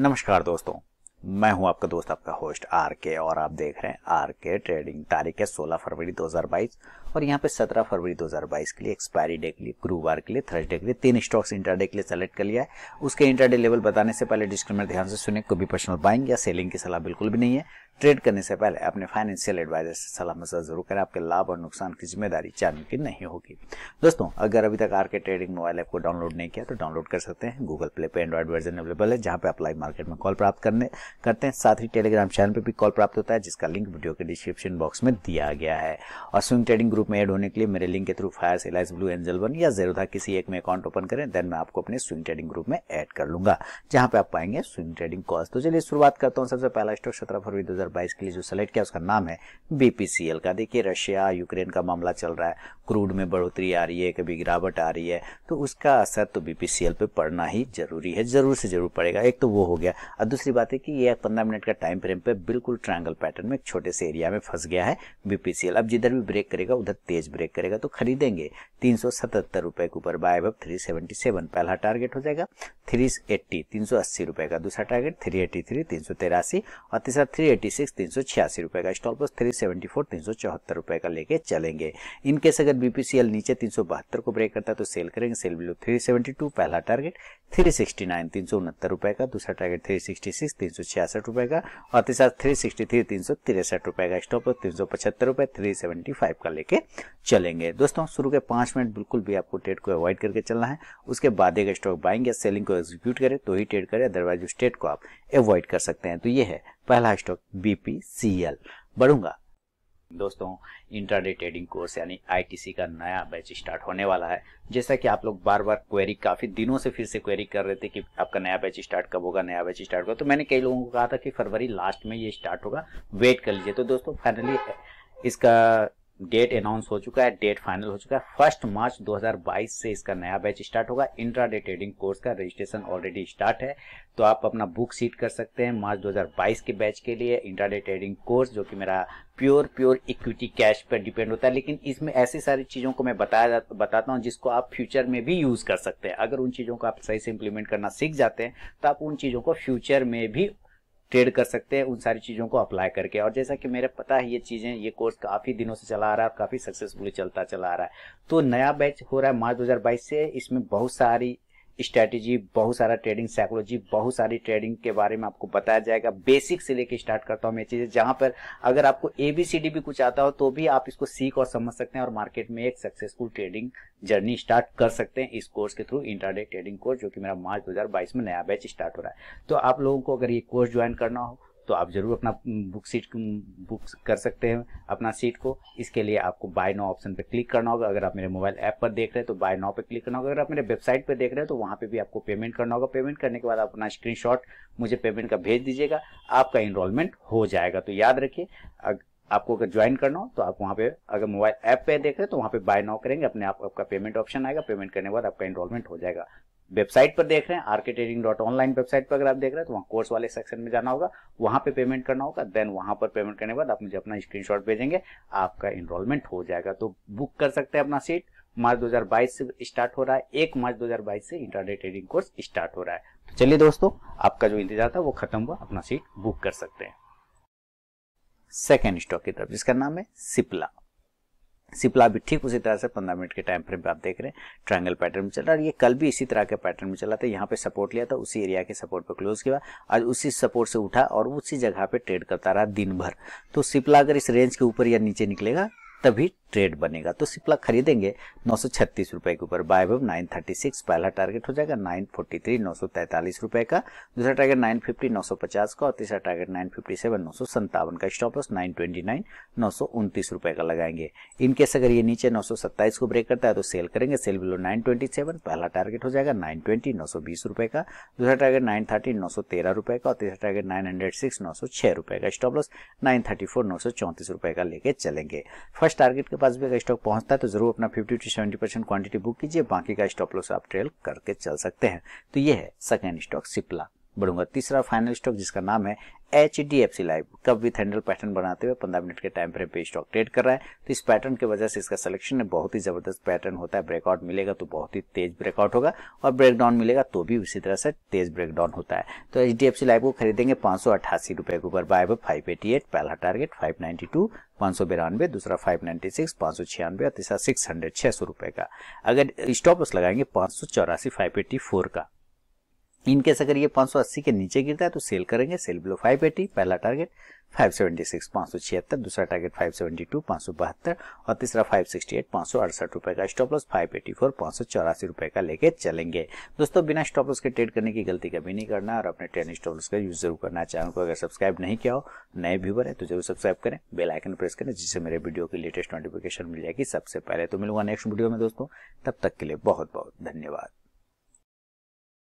नमस्कार दोस्तों मैं हूं आपका दोस्त आपका होस्ट आर के और आप देख रहे हैं आर के ट्रेडिंग तारीख है 16 फरवरी 2022 और यहाँ पे 17 फरवरी 2022 के लिए एक्सपायरी डे के लिए गुरुवार के लिए थर्सडे के लिए तीन स्टॉक्स इंटरडे के लिए सेलेक्ट कर लिया है उसके इंटरडे लेवल बताने से पहले डिस्क्रिमिनर ध्यान से सुने कोई भी पर्सनल बाइंग या सेलिंग की सलाह बिल्कुल भी नहीं है ट्रेड करने से पहले अपने फाइनेंशियल एडवाइजर से सलाह मशवरा जरूर करें आपके लाभ और नुकसान की जिम्मेदारी जानने की नहीं होगी दोस्तों अगर अभी तक आरके ट्रेडिंग मोबाइल ऐप को डाउनलोड नहीं किया तो डाउनलोड कर सकते हैं गूगल प्ले पे एंड्रॉइड वर्जन अवेलेबल है जहां पे आप लाइव मार्केट में कॉल प्राप्त करने करते हैं साथ ही टेलीग्राम चैनल पर भी कॉल प्राप्त होता है जिसका लिंक वीडियो के डिस्क्रिप्शन बॉक्स में दिया गया है और स्विंग ट्रेडिंग ग्रुप ग्रुप में ऐड होने के लिए मेरे लिंक के थ्रू फायर सेलाइज ब्लू एंजल वन या था किसी एक में अकाउंट ओपन करें देन मैं आपको अपने स्विंग ट्रेडिंग ग्रुप में ऐड कर लूंगा जहां पे आप पाएंगे स्विंग ट्रेडिंग कॉल्स तो चलिए शुरुआत करता हूँ सबसे पहला स्टॉक सत्रह फरवरी दो के लिए जो सेलेक्ट किया उसका नाम है बीपीसीएल का देखिए रशिया यूक्रेन का मामला चल रहा है क्रूड में बढ़ोतरी आ रही है कभी गिरावट आ रही है तो उसका असर तो बीपीसीएल पे पड़ना ही जरूरी है जरूर से जरूर पड़ेगा एक तो वो हो गया और दूसरी बात है कि ये पंद्रह मिनट का टाइम फ्रेम पे बिल्कुल ट्रायंगल पैटर्न में छोटे से एरिया में फंस गया है बीपीसीएल अब जिधर भी ब्रेक करेगा उधर तक तेज ब्रेक करेगा तो खरीदेंगे तीन सौ सतहत्तर रुपए के ऊपर बाय अब थ्री सेवेंटी सेवन पहला टारगेट हो जाएगा थ्री एट्टी तीन सौ अस्सी रुपए का दूसरा टारगेट थ्री एट्टी थ्री तीन सौ तेरासी और तीसरा थ्री एट्टी सिक्स तीन सौ छियासी रुपए का स्टॉल पर थ्री सेवेंटी फोर तीन सौ चौहत्तर रुपए का लेके चलेंगे इनकेस अगर बीपीसीएल नीचे तीन सौ बहत्तर को ब्रेक करता है तो सेल करेंगे sell below three seventy two पहला टारगेट थ्री सिक्सटी नाइन तीन सौ उनहत्तर रुपए का दूसरा टारगेट थ्री सिक्सटी सिक्स तीन सौ छियासठ रुपए का और तीसरा थ्री सिक्सटी थ्री तीन सौ तिरसठ रुपए का स्टॉप तीन सौ पचहत्तर रुपए थ्री सेवेंटी फाइव का लेके चलेंगे दोस्तों शुरू के पांच मिनट बिल्कुल भी आपको ट्रेड को अवॉइड करके चलना है उसके बाद एक स्टॉक बाइंग या सेलिंग को एग्जीक्यूट करें तो ही ट्रेड करें अदरवाइज उस ट्रेड को आप अवॉइड कर सकते हैं तो ये है पहला स्टॉक बीपीसीएल बढ़ूंगा दोस्तों इंटरडे ट्रेडिंग कोर्स यानी आईटीसी का नया बैच स्टार्ट होने वाला है जैसा कि आप लोग बार बार क्वेरी काफ़ी दिनों से फिर से क्वेरी कर रहे थे कि आपका नया बैच स्टार्ट कब होगा नया बैच स्टार्ट होगा तो मैंने कई लोगों को कहा था कि फरवरी लास्ट में ये स्टार्ट होगा वेट कर लीजिए तो दोस्तों फाइनली इसका डेट अनाउंस हो चुका है डेट फाइनल हो चुका है फर्स्ट मार्च 2022 से इसका नया बैच स्टार्ट होगा इंट्राडे ट्रेडिंग कोर्स का रजिस्ट्रेशन ऑलरेडी स्टार्ट है तो आप अपना बुक सीट कर सकते हैं मार्च 2022 के बैच के लिए इंट्राडे ट्रेडिंग कोर्स जो कि मेरा प्योर प्योर इक्विटी कैश पर डिपेंड होता है लेकिन इसमें ऐसी सारी चीज़ों को मैं बताया बताता हूँ जिसको आप फ्यूचर में भी यूज़ कर सकते हैं अगर उन चीज़ों को आप सही से इम्प्लीमेंट करना सीख जाते हैं तो आप उन चीज़ों को फ्यूचर में भी ट्रेड कर सकते हैं उन सारी चीज़ों को अप्लाई करके और जैसा कि मेरा पता है ये चीज़ें ये कोर्स काफ़ी दिनों से चला आ रहा है और काफ़ी सक्सेसफुली चलता चला आ रहा है तो नया बैच हो रहा है मार्च 2022 से इसमें बहुत सारी स्ट्रैटेजी बहुत सारा ट्रेडिंग साइकोलॉजी बहुत सारी ट्रेडिंग के बारे में आपको बताया जाएगा बेसिक से लेकर स्टार्ट करता हूँ मैं चीजें जहां पर अगर आपको एबीसीडी भी कुछ आता हो तो भी आप इसको सीख और समझ सकते हैं और मार्केट में एक सक्सेसफुल ट्रेडिंग जर्नी स्टार्ट कर सकते हैं इस कोर्स के थ्रू इंटरडे ट्रेडिंग कोर्स जो कि मेरा मार्च दो में नया बैच स्टार्ट हो रहा है तो आप लोगों को अगर ये कोर्स ज्वाइन करना हो तो आप ज़रूर अपना बुक सीट बुक कर सकते हैं अपना सीट को इसके लिए आपको बाय नाउ ऑप्शन पर क्लिक करना होगा अगर आप मेरे मोबाइल ऐप पर देख रहे हैं तो बाय नाउ पर क्लिक करना होगा अगर आप मेरे वेबसाइट पर देख रहे हैं तो वहाँ पर भी आपको पेमेंट करना होगा पेमेंट करने के बाद आप अपना स्क्रीन मुझे पेमेंट का भेज दीजिएगा आपका इनरोलमेंट हो जाएगा तो याद रखिए आपको अगर ज्वाइन करना हो तो आप वहाँ पे अगर मोबाइल ऐप पे देख रहे हैं तो वहाँ पे बाय नाउ करेंगे अपने आप आपका पेमेंट ऑप्शन आएगा पेमेंट करने के बाद आपका इनरोलमेंट हो जाएगा वेबसाइट पर देख रहे हैं आर्किटेक्टिंग डॉट ऑनलाइन वेबसाइट पर अगर आप देख रहे हैं तो वहाँ कोर्स वाले सेक्शन में जाना होगा वहाँ पे पेमेंट करना होगा देन वहाँ पर पेमेंट करने के बाद आप मुझे अपना स्क्रीनशॉट भेजेंगे आपका इनरोलमेंट हो जाएगा तो बुक कर सकते हैं अपना सीट मार्च 2022 से स्टार्ट हो रहा है एक मार्च 2022 से इंटरनेट ट्रेडिंग कोर्स स्टार्ट हो रहा है तो चलिए दोस्तों आपका जो इंतजार था वो खत्म हुआ अपना सीट बुक कर सकते हैं सेकेंड स्टॉक की तरफ जिसका नाम है सिप्ला सिपला भी ठीक उसी तरह से पंद्रह मिनट के टाइम फ्रेम पे आप देख रहे हैं ट्रायंगल पैटर्न में चल रहा है ये कल भी इसी तरह के पैटर्न में चला था यहाँ पे सपोर्ट लिया था उसी एरिया के सपोर्ट पे क्लोज किया आज उसी सपोर्ट से उठा और उसी जगह पे ट्रेड करता रहा दिन भर तो सिपला अगर इस रेंज के ऊपर या नीचे निकलेगा तभी ट्रेड बनेगा तो सिप्ला खरीदेंगे नौ सौ छत्तीस रुपए के ऊपर बाय थर्टी सिक्स पहला टारगेट हो जाएगा सौ 943 रुपए का दूसरा टारगेट सौ पचास का और तीसरा टारगेट सेवन नौ का स्टॉप लॉस नाइन नौ रुपए का लगाएंगे इनकेस अगर ये नीचे 927 को ब्रेक करता है तो सेल करेंगे सेल बिलो 927 पहला टारगेट हो जाएगा सौ बीस रुपए का दूसरा टारगेट सौ 913 रुपए का और तीसरा टारगेट नाइन 906 छह रुपए का स्टॉप लॉस सौ चौंतीस रुपए का लेके चलेंगे फर्स्ट टारगेट के पास भी अगर स्टॉक पहुंचता है तो जरूर अपना 50 टू 70 परसेंट क्वांटिटी बुक कीजिए बाकी का स्टॉप लॉस आप ट्रेल करके चल सकते हैं तो ये है सेकेंड स्टॉक सिप्ला बढ़ूंगा तीसरा फाइनल स्टॉक जिसका नाम है H D F C life cup with handle pattern बनाते हुए पंद्रह मिनट के टाइम फ्रेम पे स्टॉक ट्रेड कर रहा है तो इस पैटर्न की वजह से इसका सिलेक्शन में बहुत ही जबरदस्त पैटर्न होता है ब्रेकआउट मिलेगा तो बहुत ही तेज ब्रेकआउट होगा और ब्रेकडाउन मिलेगा तो भी उसी तरह से तेज ब्रेकडाउन होता है तो H D F C life को खरीदेंगे पांच सौ अट्ठासी रुपए के ऊपर बाय फाइव एटी एट पहला टारगेट फाइव नाइन्टी टू पाँच सौ बिरानवे दूसरा फाइव नाइन्टी सिक्स पांच सौ छियानवे और तीसरा सिक्स हंड्रेड छह सौ रुपए का अगर स्टॉप लगाएंगे पांच सौ चौरासी फाइव एटी फोर का इनकेस अगर ये 580 के नीचे गिरता है तो सेल करेंगे सेल बिलो 580 पहला टारगेट 576 576 दूसरा टारगेट 572 572 और तीसरा 568 568 रुपए का स्टॉप लॉस 584 584 रुपए का लेके चलेंगे दोस्तों बिना स्टॉप लॉस के ट्रेड करने की गलती कभी नहीं करना और अपने ट्रेन स्टॉप लॉस का यूज जरूर करना चैनल को अगर सब्सक्राइब नहीं किया हो नए व्यूवर है तो जरूर सब्सक्राइब करें बेलाइकन प्रेस करें जिससे मेरे वीडियो की लेटेस्ट नोटिफिकेशन मिल जाएगी सबसे पहले तो मिलूंगा नेक्स्ट वीडियो में दोस्तों तब तक के लिए बहुत बहुत धन्यवाद